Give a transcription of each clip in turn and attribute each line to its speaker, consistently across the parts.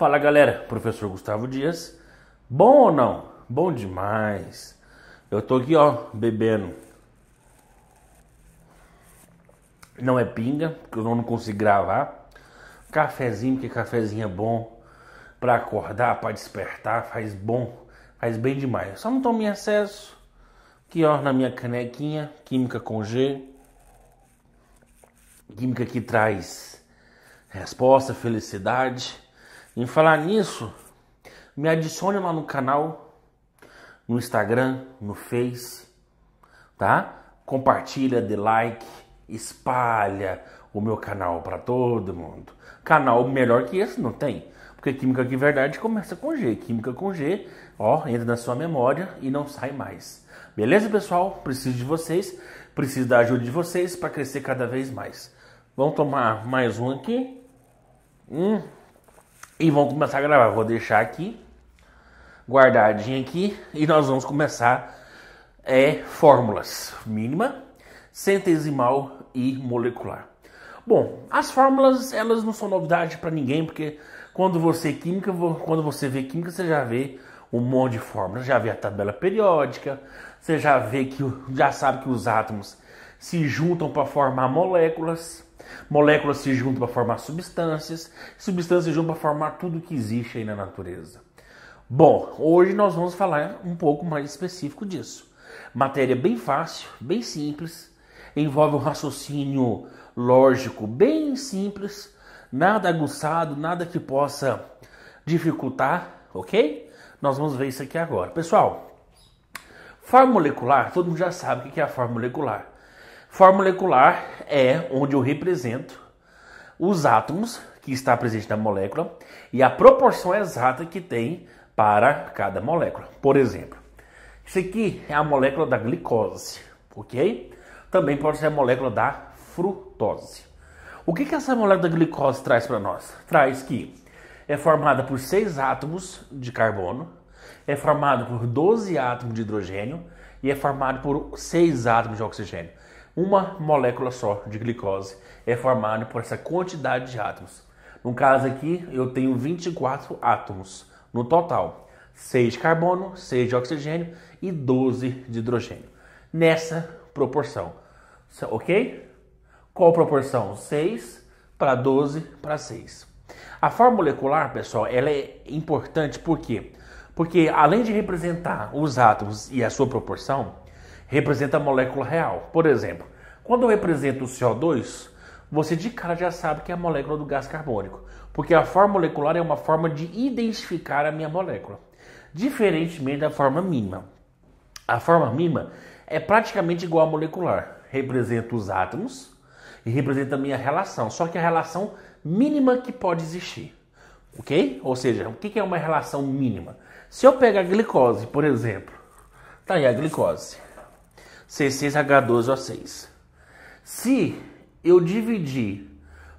Speaker 1: Fala galera, professor Gustavo Dias. Bom ou não? Bom demais. Eu tô aqui, ó, bebendo. Não é pinga, porque eu não consigo gravar. Cafezinho, porque cafezinho é bom para acordar, para despertar, faz bom, faz bem demais. só não tomo em excesso. Aqui, ó, na minha canequinha, química com G. Química que traz resposta, felicidade em falar nisso, me adicione lá no canal, no Instagram, no Face, tá? Compartilha, dê like, espalha o meu canal para todo mundo. Canal melhor que esse não tem, porque Química de Verdade começa com G, Química com G, ó, entra na sua memória e não sai mais. Beleza, pessoal? Preciso de vocês, preciso da ajuda de vocês para crescer cada vez mais. Vamos tomar mais um aqui. Hum. E vamos começar a gravar. Vou deixar aqui, guardadinho aqui, e nós vamos começar é fórmulas mínima, centesimal e molecular. Bom, as fórmulas elas não são novidade para ninguém, porque quando você é química, quando você vê química, você já vê um monte de fórmulas, já vê a tabela periódica, você já vê que já sabe que os átomos se juntam para formar moléculas. Moléculas se juntam para formar substâncias, substâncias se juntam para formar tudo que existe aí na natureza. Bom, hoje nós vamos falar um pouco mais específico disso. Matéria bem fácil, bem simples, envolve um raciocínio lógico bem simples, nada aguçado, nada que possa dificultar, ok? Nós vamos ver isso aqui agora. Pessoal, forma molecular, todo mundo já sabe o que é a forma molecular. Forma molecular é onde eu represento os átomos que está presente na molécula e a proporção exata que tem para cada molécula. Por exemplo, isso aqui é a molécula da glicose, ok? Também pode ser a molécula da frutose. O que, que essa molécula da glicose traz para nós? Traz que é formada por seis átomos de carbono, é formada por 12 átomos de hidrogênio e é formada por seis átomos de oxigênio uma molécula só de glicose é formada por essa quantidade de átomos. No caso aqui, eu tenho 24 átomos no total: 6 de carbono, 6 de oxigênio e 12 de hidrogênio. Nessa proporção, ok? Qual proporção? 6 para 12 para 6. A forma molecular, pessoal, ela é importante por quê? Porque além de representar os átomos e a sua proporção, representa a molécula real. Por exemplo, quando eu represento o CO2, você de cara já sabe que é a molécula do gás carbônico, porque a forma molecular é uma forma de identificar a minha molécula, diferentemente da forma mínima. A forma mínima é praticamente igual à molecular, representa os átomos e representa a minha relação, só que a relação mínima que pode existir. Ok? Ou seja, o que é uma relação mínima? Se eu pegar a glicose, por exemplo, tá aí a glicose. C6H12O6. Se eu dividir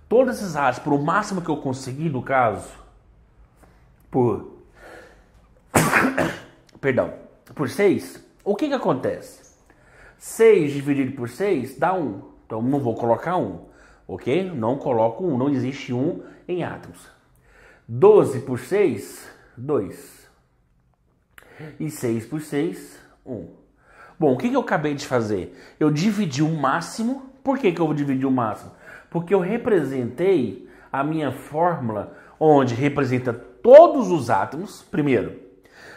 Speaker 1: todas essas áreas por o máximo que eu conseguir, no caso, por. Perdão, por 6, o que, que acontece? 6 dividido por 6 dá 1. Então não vou colocar 1, ok? Não coloco 1, não existe 1 em átomos. 12 por 6, 2. E 6 por 6, 1. Bom, o que, que eu acabei de fazer? Eu dividi o máximo. Por que, que eu dividi o máximo? Porque eu representei a minha fórmula, onde representa todos os átomos, primeiro,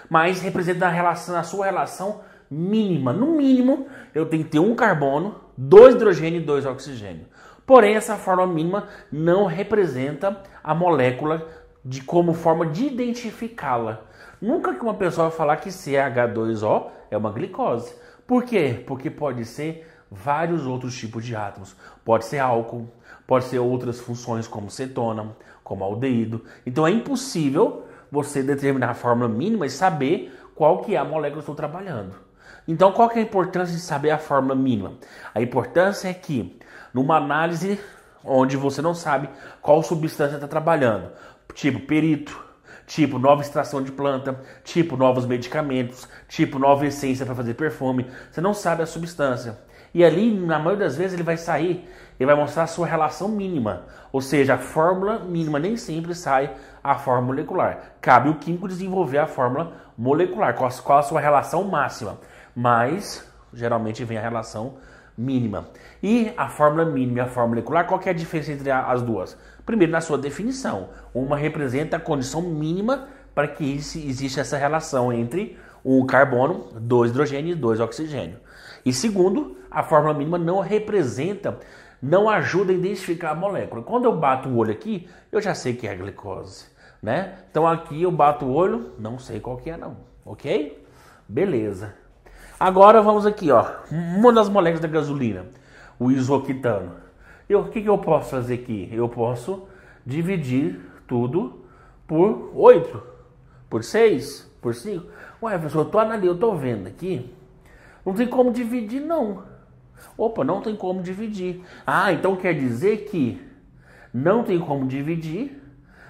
Speaker 1: mas representa a, relação, a sua relação mínima. No mínimo, eu tenho que ter um carbono, dois hidrogênio e dois oxigênio. Porém, essa forma mínima não representa a molécula de como forma de identificá-la. Nunca que uma pessoa vai falar que CH2O é uma glicose. Por quê? Porque pode ser vários outros tipos de átomos. Pode ser álcool, pode ser outras funções como cetona, como aldeído. Então é impossível você determinar a fórmula mínima e saber qual que é a molécula que eu estou trabalhando. Então qual que é a importância de saber a fórmula mínima? A importância é que numa análise onde você não sabe qual substância está trabalhando, tipo perito, tipo nova extração de planta, tipo novos medicamentos, tipo nova essência para fazer perfume. Você não sabe a substância. E ali, na maioria das vezes, ele vai sair, ele vai mostrar a sua relação mínima. Ou seja, a fórmula mínima nem sempre sai a fórmula molecular. Cabe o químico desenvolver a fórmula molecular, qual a sua relação máxima. Mas, geralmente, vem a relação mínima. E a fórmula mínima e a fórmula molecular, qual é a diferença entre as duas? Primeiro, na sua definição. Uma representa a condição mínima para que exista essa relação entre um carbono, dois hidrogênio e dois oxigênio. E segundo, a fórmula mínima não representa, não ajuda a identificar a molécula. Quando eu bato o olho aqui, eu já sei que é a glicose, né? Então aqui eu bato o olho, não sei qual que é não, ok? Beleza. Agora vamos aqui, ó, uma das moléculas da gasolina, o isoquitano eu, o que, que eu posso fazer aqui? Eu posso dividir tudo por 8, por 6, por 5. Ué, professor, eu tô analisando, eu tô vendo aqui. Não tem como dividir, não. Opa, não tem como dividir. Ah, então quer dizer que não tem como dividir.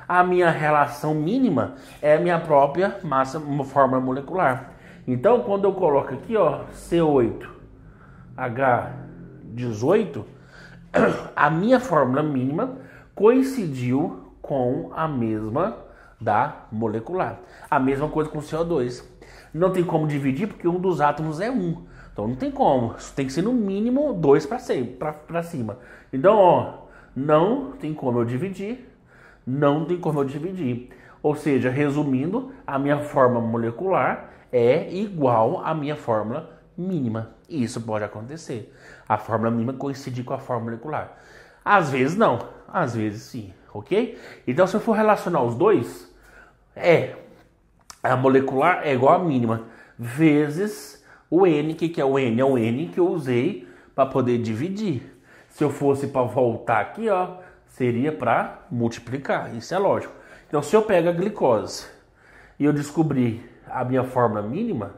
Speaker 1: A minha relação mínima é a minha própria massa, uma forma molecular. Então, quando eu coloco aqui, ó, C8, H18, a minha fórmula mínima coincidiu com a mesma da molecular. A mesma coisa com o CO2. Não tem como dividir porque um dos átomos é um. Então não tem como. Isso tem que ser no mínimo dois para cima. Então, ó, não tem como eu dividir. Não tem como eu dividir. Ou seja, resumindo, a minha forma molecular é igual à minha fórmula mínima. E isso pode acontecer. A fórmula mínima coincidir com a fórmula molecular. Às vezes não, às vezes sim, ok? Então se eu for relacionar os dois, é a molecular é igual a mínima vezes o n, que que é o n? É o n que eu usei para poder dividir. Se eu fosse para voltar aqui, ó, seria para multiplicar. Isso é lógico. Então se eu pego a glicose e eu descobri a minha fórmula mínima,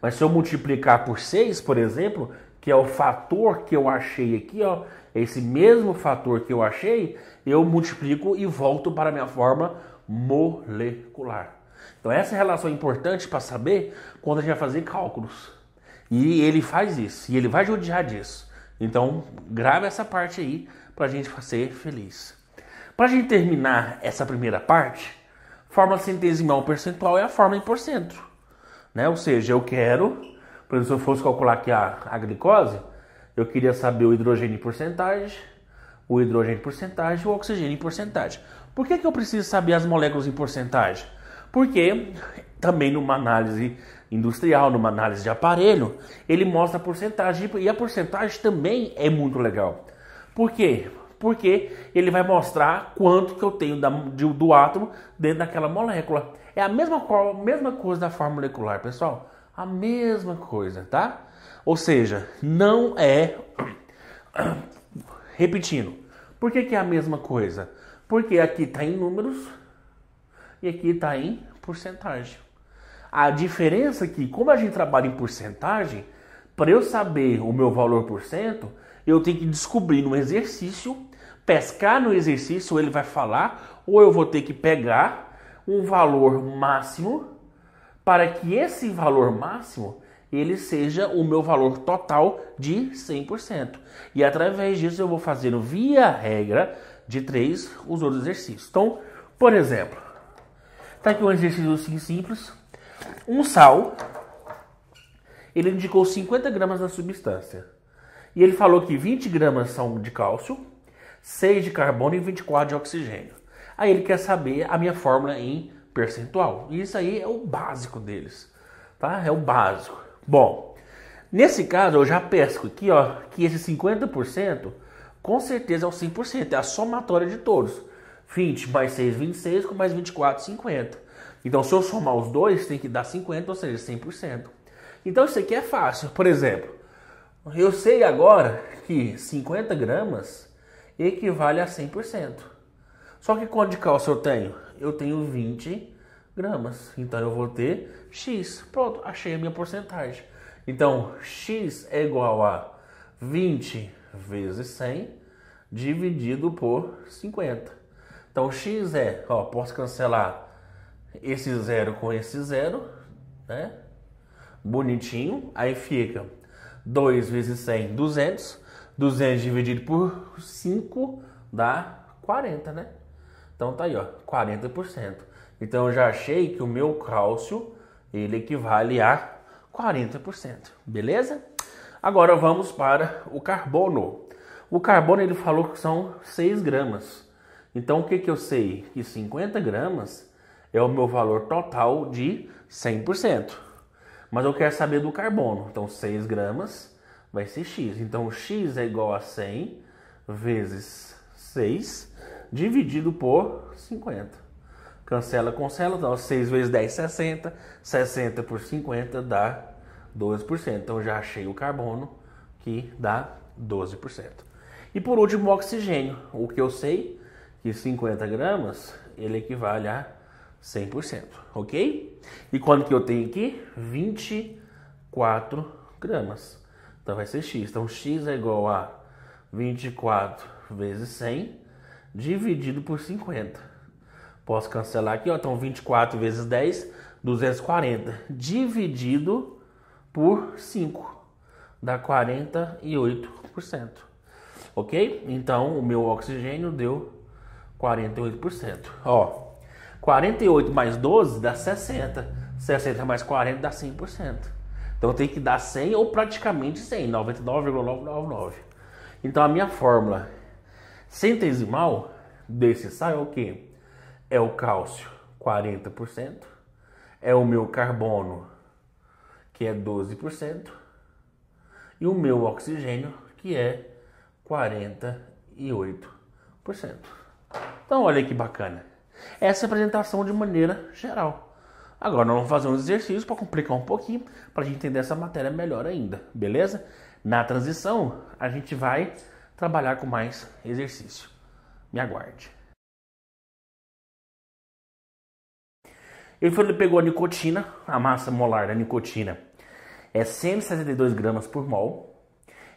Speaker 1: mas se eu multiplicar por 6, por exemplo, que é o fator que eu achei aqui, ó, esse mesmo fator que eu achei, eu multiplico e volto para a minha forma molecular. Então essa relação é importante para saber quando a gente vai fazer cálculos. E ele faz isso, e ele vai judiar disso. Então grave essa parte aí para a gente ser feliz. Para a gente terminar essa primeira parte, fórmula centesimal percentual é a fórmula em porcento. Né? Ou seja, eu quero, por exemplo, se eu fosse calcular aqui a, a glicose, eu queria saber o hidrogênio em porcentagem, o hidrogênio em porcentagem e o oxigênio em porcentagem. Por que, que eu preciso saber as moléculas em porcentagem? Porque também numa análise industrial, numa análise de aparelho, ele mostra a porcentagem e a porcentagem também é muito legal. Por quê? porque ele vai mostrar quanto que eu tenho da, de, do átomo dentro daquela molécula. É a mesma, mesma coisa da forma molecular, pessoal. A mesma coisa, tá? Ou seja, não é. Repetindo, por que, que é a mesma coisa? Porque aqui está em números e aqui está em porcentagem. A diferença é que, como a gente trabalha em porcentagem, para eu saber o meu valor por cento, eu tenho que descobrir no exercício pescar no exercício, ele vai falar, ou eu vou ter que pegar um valor máximo para que esse valor máximo ele seja o meu valor total de 100%. E através disso eu vou fazendo via regra de três os outros exercícios. Então, por exemplo, tá aqui um exercício assim simples. Um sal, ele indicou 50 gramas da substância. E ele falou que 20 gramas são de cálcio, 6 de carbono e 24 de oxigênio. Aí ele quer saber a minha fórmula em percentual. E isso aí é o básico deles, tá? É o básico. Bom, nesse caso eu já pesco aqui, ó, que esse 50% com certeza é o 100%, é a somatória de todos. 20 mais 6, 26, com mais 24, 50. Então, se eu somar os dois, tem que dar 50, ou seja, 100%. Então, isso aqui é fácil. Por exemplo, eu sei agora que 50 gramas equivale a 100%. Só que quanto de cálcio eu tenho? Eu tenho 20 gramas. Então eu vou ter X. Pronto, achei a minha porcentagem. Então X é igual a 20 vezes 100 dividido por 50. Então X é, ó, posso cancelar esse zero com esse zero, né? Bonitinho. Aí fica 2 vezes 100, 200 200 dividido por 5 dá 40, né? Então tá aí, ó, 40%. Então eu já achei que o meu cálcio ele equivale a 40%, beleza? Agora vamos para o carbono. O carbono ele falou que são 6 gramas. Então o que, que eu sei? Que 50 gramas é o meu valor total de 100%. Mas eu quero saber do carbono. Então 6 gramas vai ser x. Então x é igual a 100 vezes 6 dividido por 50. Cancela, cancela, então 6 vezes 10, 60. 60 por 50 dá 12%. Então já achei o carbono que dá 12%. E por último, o oxigênio. O que eu sei que 50 gramas ele equivale a 100%, ok? E quanto que eu tenho aqui? 24 gramas. Então vai ser x. Então x é igual a 24 vezes 100 dividido por 50. Posso cancelar aqui, ó. Então 24 vezes 10, 240 dividido por 5 dá 48%. OK? Então o meu oxigênio deu 48%. Ó. 48 mais 12 dá 60. 60 mais 40 dá 100%. Então tem que dar 100 ou praticamente 100, 99,999. Então a minha fórmula centesimal desse sal é o que? É o cálcio 40%, é o meu carbono que é 12% e o meu oxigênio que é 48%. Então olha que bacana. Essa é a apresentação de maneira geral. Agora nós vamos fazer uns exercícios para complicar um pouquinho, para a gente entender essa matéria melhor ainda, beleza? Na transição, a gente vai trabalhar com mais exercício. Me aguarde. Ele pegou a nicotina, a massa molar da nicotina é 172 gramas por mol,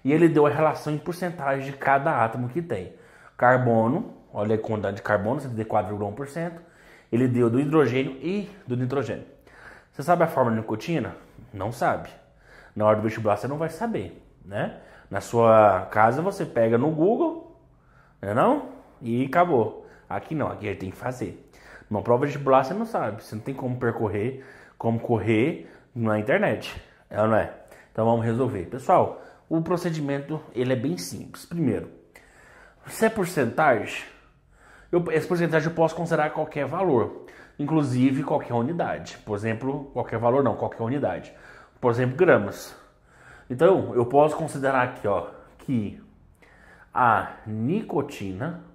Speaker 1: e ele deu a relação em porcentagem de cada átomo que tem. Carbono, olha a quantidade de carbono, 74,1%, ele deu do hidrogênio e do nitrogênio. Você sabe a fórmula de nicotina? Não sabe. Na hora do vestibular você não vai saber, né? Na sua casa você pega no Google, né não? E acabou. Aqui não, aqui a gente tem que fazer. Uma prova de vestibular você não sabe, você não tem como percorrer, como correr na internet, é ou não é? Então vamos resolver. Pessoal, o procedimento ele é bem simples. Primeiro, se é porcentagem, eu, essa porcentagem eu posso considerar qualquer valor, inclusive qualquer unidade. Por exemplo, qualquer valor não, qualquer unidade. Por exemplo, gramas. Então, eu posso considerar aqui, ó, que a nicotina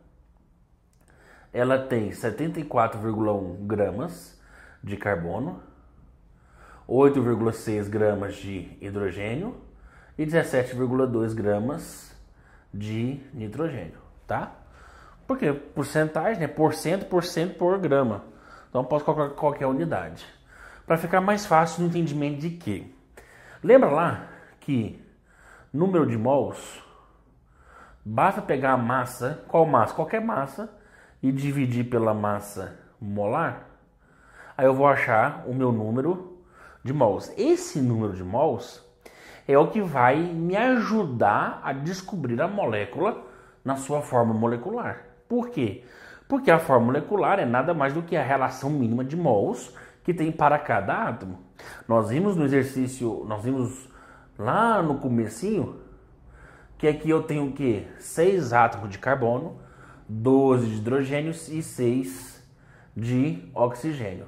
Speaker 1: ela tem 74,1 gramas de carbono, 8,6 gramas de hidrogênio e 17,2 gramas de nitrogênio, tá? Porque porcentagem é né? por cento, por cento, por grama. Então posso colocar qualquer unidade. Para ficar mais fácil no entendimento de que. Lembra lá que número de mols, basta pegar a massa, qual massa? Qualquer massa, e dividir pela massa molar. Aí eu vou achar o meu número de mols. Esse número de mols é o que vai me ajudar a descobrir a molécula na sua forma molecular. Por quê? Porque a fórmula molecular é nada mais do que a relação mínima de mols que tem para cada átomo. Nós vimos no exercício, nós vimos lá no comecinho que aqui eu tenho o que? 6 átomos de carbono, 12 de hidrogênio e 6 de oxigênio.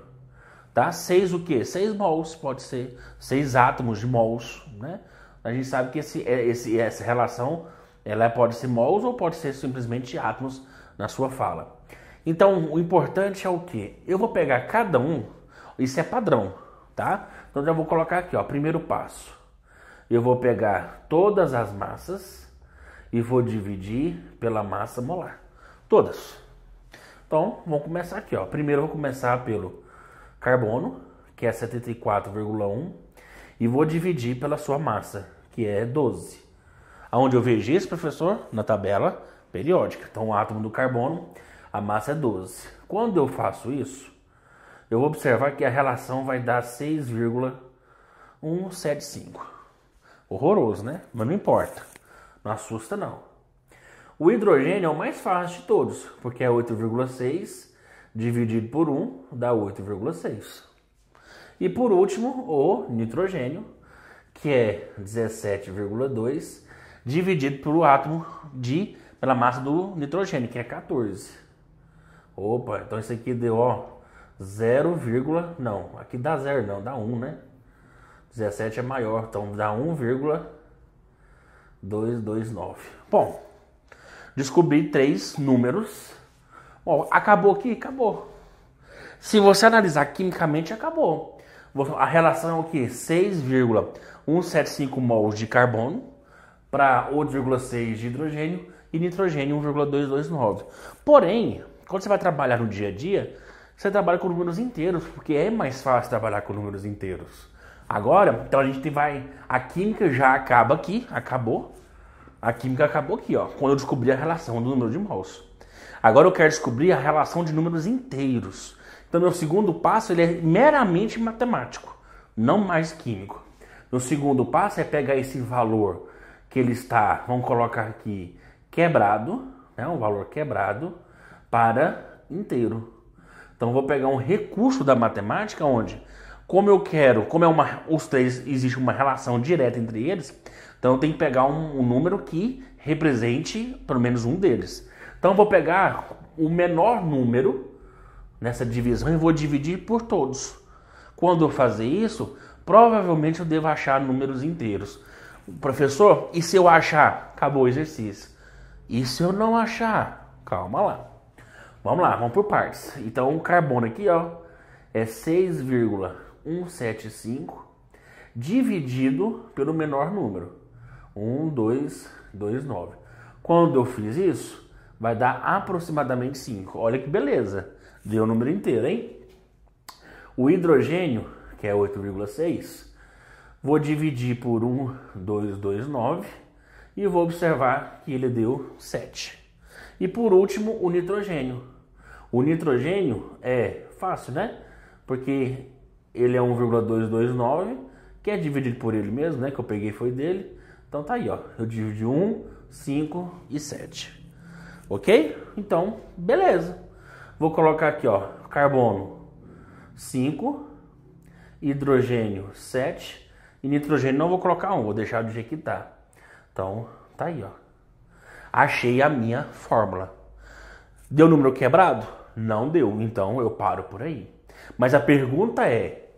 Speaker 1: Tá? 6 o que? 6 mols pode ser, 6 átomos de mols, né? A gente sabe que esse, é, esse, essa relação ela pode ser mols ou pode ser simplesmente átomos na sua fala. Então, o importante é o que? Eu vou pegar cada um, isso é padrão, tá? Então, já vou colocar aqui, ó, primeiro passo. Eu vou pegar todas as massas e vou dividir pela massa molar. Todas. Então, vamos começar aqui, ó. Primeiro, eu vou começar pelo carbono, que é 74,1, e vou dividir pela sua massa, que é 12. Aonde eu vejo isso, professor? Na tabela periódica. Então, o átomo do carbono, a massa é 12. Quando eu faço isso, eu vou observar que a relação vai dar 6,175. Horroroso, né? Mas não importa. Não assusta, não. O hidrogênio é o mais fácil de todos, porque é 8,6 dividido por 1 dá 8,6. E por último, o nitrogênio, que é 17,2 dividido pelo átomo de pela massa do nitrogênio, que é 14. Opa, então isso aqui deu, ó, 0, não, aqui dá 0 não, dá 1, né? 17 é maior, então dá 1,229. Bom, descobri três números. acabou aqui? Acabou. Se você analisar quimicamente, acabou. A relação é o que? 6,175 mols de carbono para 8,6 de hidrogênio e nitrogênio 1,229. Porém, quando você vai trabalhar no dia a dia, você trabalha com números inteiros, porque é mais fácil trabalhar com números inteiros. Agora, então a gente vai. A química já acaba aqui, acabou. A química acabou aqui, ó, quando eu descobri a relação do número de mols. Agora eu quero descobrir a relação de números inteiros. Então, meu segundo passo ele é meramente matemático, não mais químico. No segundo passo é pegar esse valor que ele está, vamos colocar aqui, quebrado, né, um valor quebrado, para inteiro. Então vou pegar um recurso da matemática onde, como eu quero, como é uma, os três existe uma relação direta entre eles, então eu tenho que pegar um, um número que represente pelo menos um deles. Então vou pegar o menor número nessa divisão e vou dividir por todos. Quando eu fazer isso, provavelmente eu devo achar números inteiros professor, e se eu achar? Acabou o exercício. E se eu não achar? Calma lá. Vamos lá, vamos por partes. Então, o carbono aqui, ó, é 6,175 dividido pelo menor número, 1, 2, 2, 9. Quando eu fiz isso, vai dar aproximadamente 5. Olha que beleza, deu o número inteiro, hein? O hidrogênio, que é 8,6, Vou dividir por 1, 2, 2, 9 e vou observar que ele deu 7. E por último, o nitrogênio. O nitrogênio é fácil, né? Porque ele é 1,229, que é dividido por ele mesmo, né? Que eu peguei foi dele. Então tá aí, ó. Eu dividi 1, 5 e 7. Ok? Então, beleza. Vou colocar aqui, ó. Carbono 5, hidrogênio 7 e nitrogênio não vou colocar um, vou deixar do jeito que tá. Então, tá aí, ó. Achei a minha fórmula. Deu número quebrado? Não deu, então eu paro por aí. Mas a pergunta é: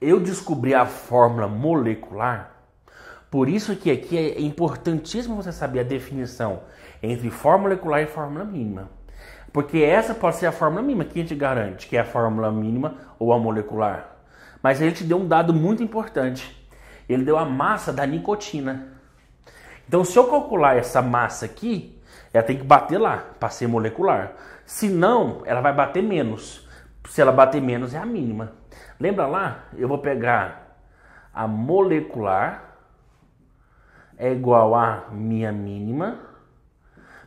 Speaker 1: eu descobri a fórmula molecular? Por isso que aqui é importantíssimo você saber a definição entre fórmula molecular e fórmula mínima. Porque essa pode ser a fórmula mínima que a gente garante, que é a fórmula mínima ou a molecular. Mas a gente deu um dado muito importante ele deu a massa da nicotina. Então, se eu calcular essa massa aqui, ela tem que bater lá para ser molecular. Se não, ela vai bater menos. Se ela bater menos, é a mínima. Lembra lá? Eu vou pegar a molecular é igual a minha mínima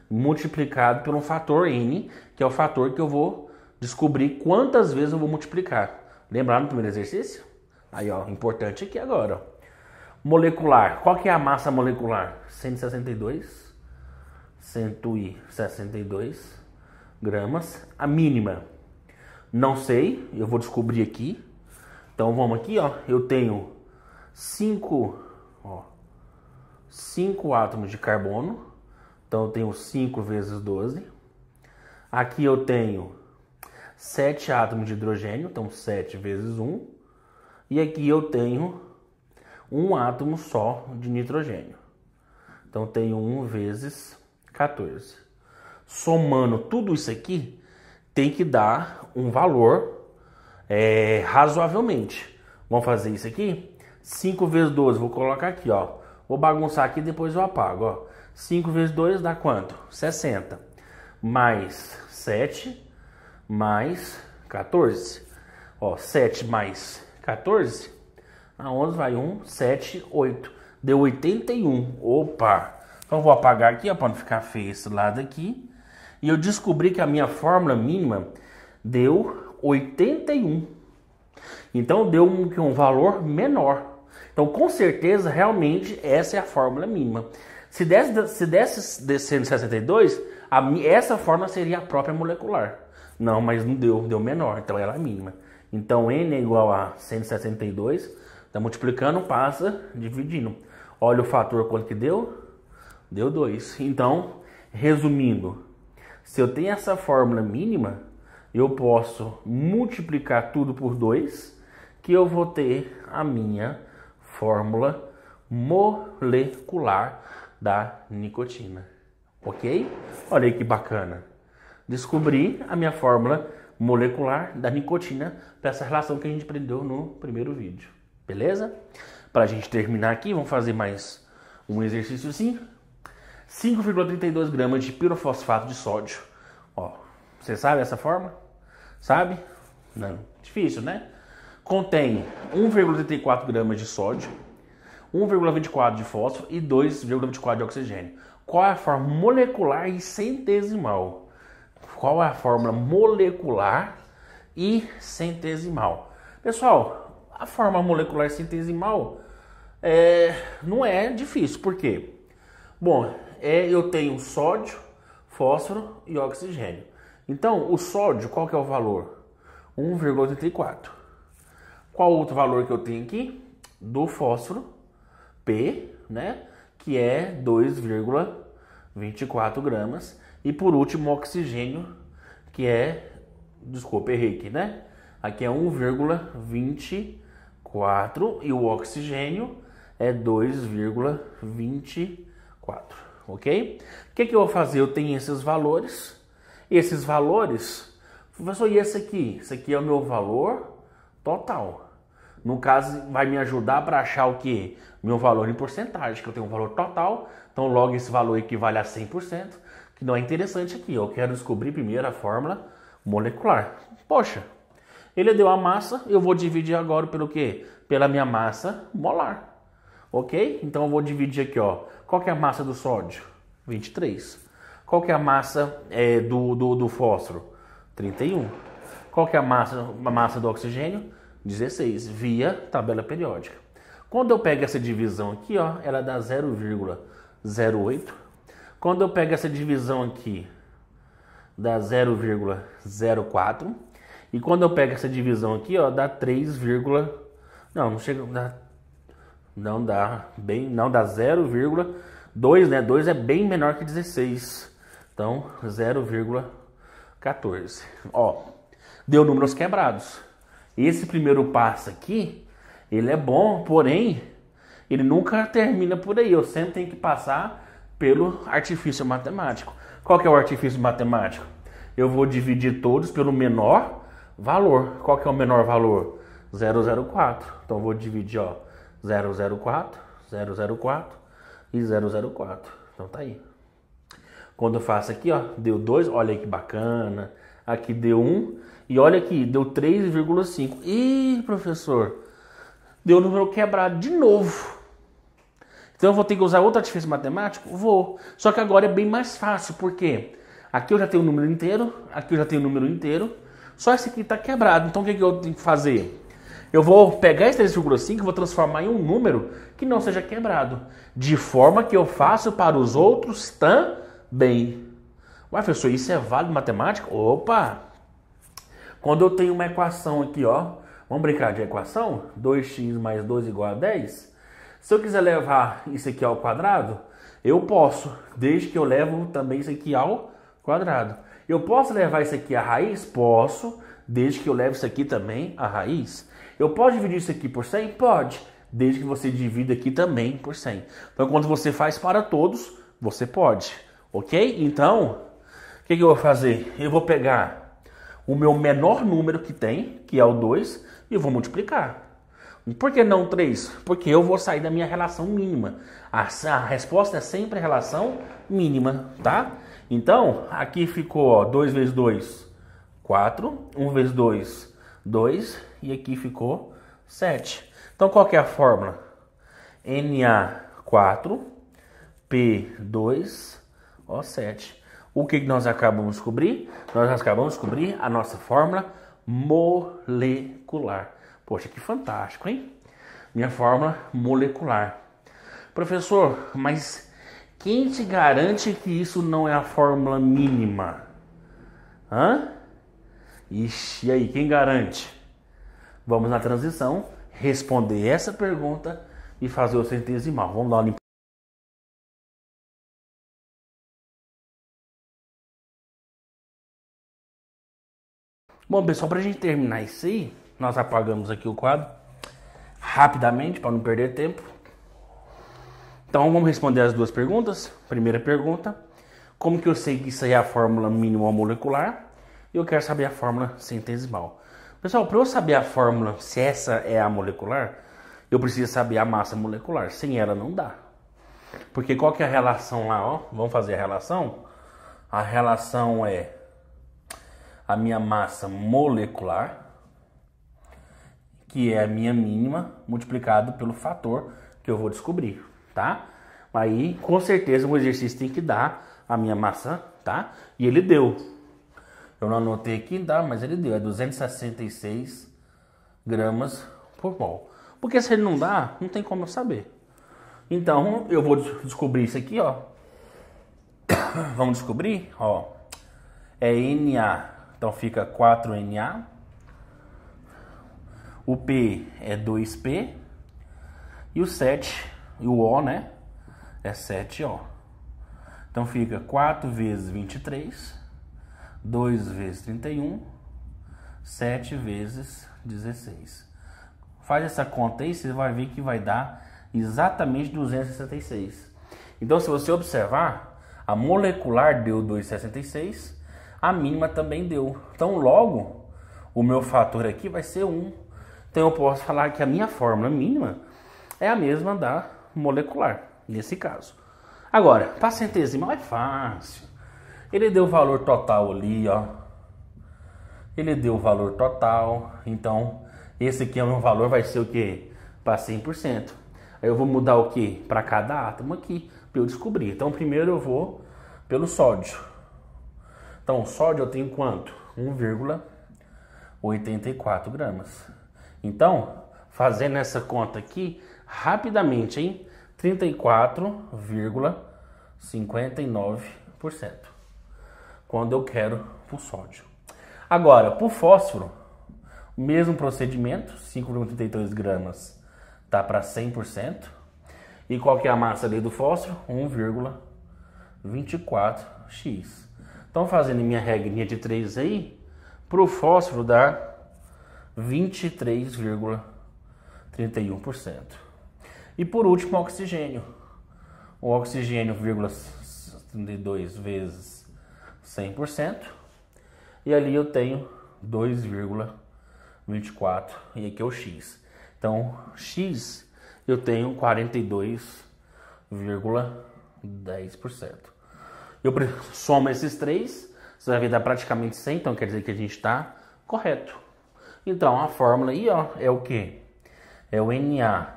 Speaker 1: multiplicado por um fator n, que é o fator que eu vou descobrir quantas vezes eu vou multiplicar. Lembrar no primeiro exercício? Aí, ó, importante aqui agora, ó molecular. Qual que é a massa molecular? 162, 162 gramas. A mínima, não sei, eu vou descobrir aqui. Então vamos aqui, ó. Eu tenho 5, ó, 5 átomos de carbono. Então eu tenho 5 vezes 12. Aqui eu tenho 7 átomos de hidrogênio, então 7 vezes 1. E aqui eu tenho um átomo só de nitrogênio. Então tenho 1 vezes 14. Somando tudo isso aqui, tem que dar um valor é, razoavelmente. Vamos fazer isso aqui? 5 vezes 12, vou colocar aqui, ó. Vou bagunçar aqui e depois eu apago, ó. 5 vezes 2 dá quanto? 60. Mais 7, mais 14. Ó, 7 mais 14 a 11 vai 1, 7, 8. Deu 81. Opa! Então vou apagar aqui, ó, para não ficar feio esse lado aqui. E eu descobri que a minha fórmula mínima deu 81. Então deu um, um valor menor. Então com certeza realmente essa é a fórmula mínima. Se desse, se desse, desse 162, a, essa fórmula seria a própria molecular. Não, mas não deu, deu menor, então ela é mínima. Então N é igual a 162 Tá multiplicando, passa, dividindo. Olha o fator quanto que deu? Deu 2. Então, resumindo, se eu tenho essa fórmula mínima, eu posso multiplicar tudo por 2, que eu vou ter a minha fórmula molecular da nicotina. Ok? Olha aí que bacana. Descobri a minha fórmula molecular da nicotina para essa relação que a gente aprendeu no primeiro vídeo. Beleza? Para a gente terminar aqui, vamos fazer mais um exercício sim. 5,32 gramas de pirofosfato de sódio. Ó, você sabe essa forma? Sabe? Não, difícil, né? Contém 1,34 gramas de sódio, 1,24 de fósforo e 2,24 de oxigênio. Qual é a fórmula molecular e centesimal? Qual é a fórmula molecular e centesimal? Pessoal, a forma molecular centesimal é, não é difícil. Por quê? Bom, é, eu tenho sódio, fósforo e oxigênio. Então, o sódio, qual que é o valor? 1,84. Qual outro valor que eu tenho aqui? Do fósforo, P, né? Que é 2,24 gramas. E por último, oxigênio, que é, desculpa, errei aqui, né? Aqui é 1,20 4 e o oxigênio é 2,24, ok? O que, que eu vou fazer? Eu tenho esses valores, esses valores, professor, e esse aqui? Esse aqui é o meu valor total. No caso, vai me ajudar para achar o que? Meu valor em porcentagem, que eu tenho um valor total, então logo esse valor equivale a 100%, que não é interessante aqui, eu quero descobrir primeiro a fórmula molecular. Poxa, ele deu a massa, eu vou dividir agora pelo quê? Pela minha massa molar. Ok? Então eu vou dividir aqui, ó. Qual que é a massa do sódio? 23. Qual que é a massa é, do, do, do, fósforo? 31. Qual que é a massa, a massa do oxigênio? 16, via tabela periódica. Quando eu pego essa divisão aqui, ó, ela dá 0,08. Quando eu pego essa divisão aqui, dá 0,04. E quando eu pego essa divisão aqui, ó, dá 3, não, não chega, dá, não dá bem, não dá 0,2, né? 2 é bem menor que 16. Então, 0,14. Ó, deu números quebrados. Esse primeiro passo aqui, ele é bom, porém, ele nunca termina por aí. Eu sempre tenho que passar pelo artifício matemático. Qual que é o artifício matemático? Eu vou dividir todos pelo menor valor. Qual que é o menor valor? 004. Então vou dividir, ó, 004, 004 e 004. Então tá aí. Quando eu faço aqui, ó, deu 2, olha que bacana. Aqui deu 1 um, e olha aqui, deu 3,5. Ih, professor, deu número quebrado de novo. Então eu vou ter que usar outro artifício matemático? Vou. Só que agora é bem mais fácil, porque aqui eu já tenho o número inteiro, aqui eu já tenho o número inteiro, só esse aqui está quebrado. Então o que, que eu tenho que fazer? Eu vou pegar esse 3,5 e vou transformar em um número que não seja quebrado. De forma que eu faço para os outros também. Ué, professor, isso é válido matemática? Opa! Quando eu tenho uma equação aqui, ó. Vamos brincar de equação? 2x mais 2 igual a 10. Se eu quiser levar isso aqui ao quadrado, eu posso, desde que eu levo também isso aqui ao quadrado. Eu posso levar isso aqui à raiz? Posso, desde que eu leve isso aqui também à raiz. Eu posso dividir isso aqui por 100? Pode, desde que você divida aqui também por 100. Então, quando você faz para todos, você pode, ok? Então, o que, que eu vou fazer? Eu vou pegar o meu menor número que tem, que é o 2, e vou multiplicar. Por que não 3? Porque eu vou sair da minha relação mínima. A, a resposta é sempre a relação mínima, tá? Então, aqui ficou 2 vezes 2, 4. 1 vezes 2, 2. E aqui ficou 7. Então, qual é a fórmula? Na4, P2, O7. O que nós acabamos de descobrir? Nós acabamos de descobrir a nossa fórmula molecular. Poxa, que fantástico, hein? Minha fórmula molecular. Professor, mas quem te garante que isso não é a fórmula mínima? Hã? Ixi, e aí, quem garante? Vamos na transição responder essa pergunta e fazer o centesimal. Vamos lá limpa. Bom, pessoal, para a gente terminar isso aí, nós apagamos aqui o quadro rapidamente para não perder tempo. Então vamos responder as duas perguntas. Primeira pergunta: como que eu sei que isso aí é a fórmula mínima molecular? E eu quero saber a fórmula centesimal. Pessoal, para eu saber a fórmula se essa é a molecular, eu preciso saber a massa molecular. Sem ela não dá. Porque qual que é a relação lá, ó? Vamos fazer a relação? A relação é a minha massa molecular, que é a minha mínima, multiplicado pelo fator que eu vou descobrir tá? Aí, com certeza, o exercício tem que dar a minha maçã, tá? E ele deu. Eu não anotei aqui, dá, mas ele deu. É 266 gramas por mol. Porque se ele não dá, não tem como eu saber. Então, eu vou descobrir isso aqui, ó. Vamos descobrir, ó. É Na. Então, fica 4Na. O P é 2P. E o 7 e o O, né? É 7O. Então fica 4 vezes 23, 2 vezes 31, 7 vezes 16. Faz essa conta aí, você vai ver que vai dar exatamente 266. Então, se você observar, a molecular deu 266, a mínima também deu. Então, logo, o meu fator aqui vai ser 1. Então, eu posso falar que a minha fórmula mínima é a mesma da molecular, nesse caso. Agora, para centesimal é fácil. Ele deu o valor total ali, ó. Ele deu o valor total. Então, esse aqui é o meu valor, vai ser o que? Para 100%. Aí eu vou mudar o que? Para cada átomo aqui, para eu descobrir. Então, primeiro eu vou pelo sódio. Então, sódio eu tenho quanto? 1,84 gramas. Então, fazendo essa conta aqui, rapidamente, hein? 34,59%. Quando eu quero o sódio. Agora, para o fósforo, o mesmo procedimento, 5,32 gramas está para 100%. E qual que é a massa ali do fósforo? 1,24x. Então, fazendo minha regrinha de 3 aí, para o fósforo dá 23,31%. E por último, o oxigênio. O oxigênio, vírgula, de 2 vezes 100%. E ali eu tenho 2,24 e aqui é o x. Então, x eu tenho 42,10%. Eu somo esses três, você vai ver dar praticamente 100, então quer dizer que a gente está correto. Então, a fórmula aí ó, é o que? É o Na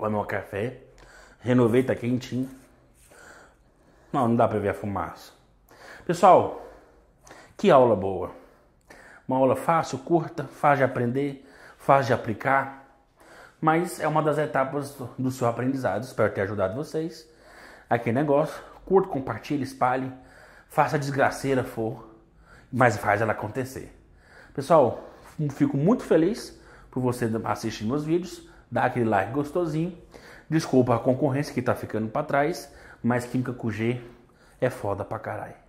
Speaker 1: Olha meu café. Renovei, tá quentinho. Não, não dá pra ver a fumaça. Pessoal, que aula boa. Uma aula fácil, curta, fácil de aprender, fácil de aplicar. Mas é uma das etapas do seu aprendizado. Espero ter ajudado vocês. Aqui negócio. Curta, compartilhe, espalhe. Faça a desgraceira for. Mas faz ela acontecer. Pessoal, fico muito feliz por você assistir meus vídeos dá aquele like gostosinho. Desculpa a concorrência que tá ficando para trás, mas Química G é foda pra caralho.